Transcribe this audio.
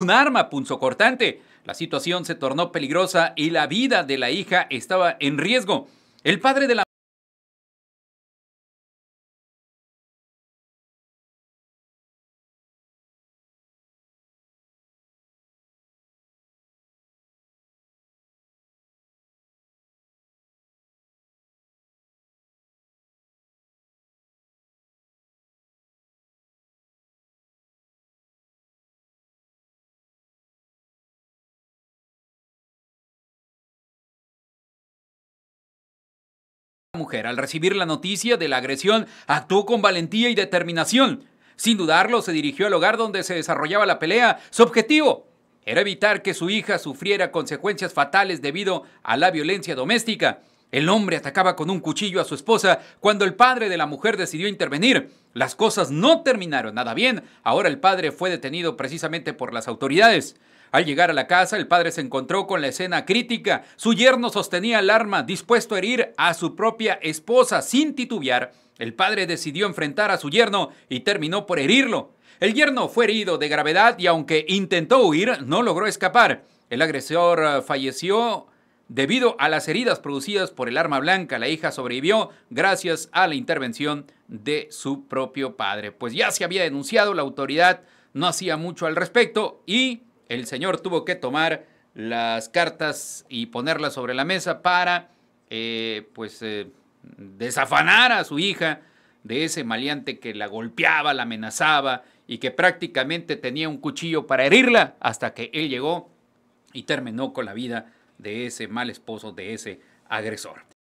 un arma cortante. La situación se tornó peligrosa y la vida de la hija estaba en riesgo. El padre de la mujer, al recibir la noticia de la agresión, actuó con valentía y determinación. Sin dudarlo, se dirigió al hogar donde se desarrollaba la pelea. Su objetivo era evitar que su hija sufriera consecuencias fatales debido a la violencia doméstica. El hombre atacaba con un cuchillo a su esposa cuando el padre de la mujer decidió intervenir. Las cosas no terminaron nada bien. Ahora el padre fue detenido precisamente por las autoridades. Al llegar a la casa, el padre se encontró con la escena crítica. Su yerno sostenía el arma, dispuesto a herir a su propia esposa sin titubear. El padre decidió enfrentar a su yerno y terminó por herirlo. El yerno fue herido de gravedad y aunque intentó huir, no logró escapar. El agresor eh, falleció Debido a las heridas producidas por el arma blanca, la hija sobrevivió gracias a la intervención de su propio padre. Pues ya se había denunciado, la autoridad no hacía mucho al respecto y el señor tuvo que tomar las cartas y ponerlas sobre la mesa para, eh, pues, eh, desafanar a su hija de ese maleante que la golpeaba, la amenazaba y que prácticamente tenía un cuchillo para herirla hasta que él llegó y terminó con la vida de ese mal esposo, de ese agresor.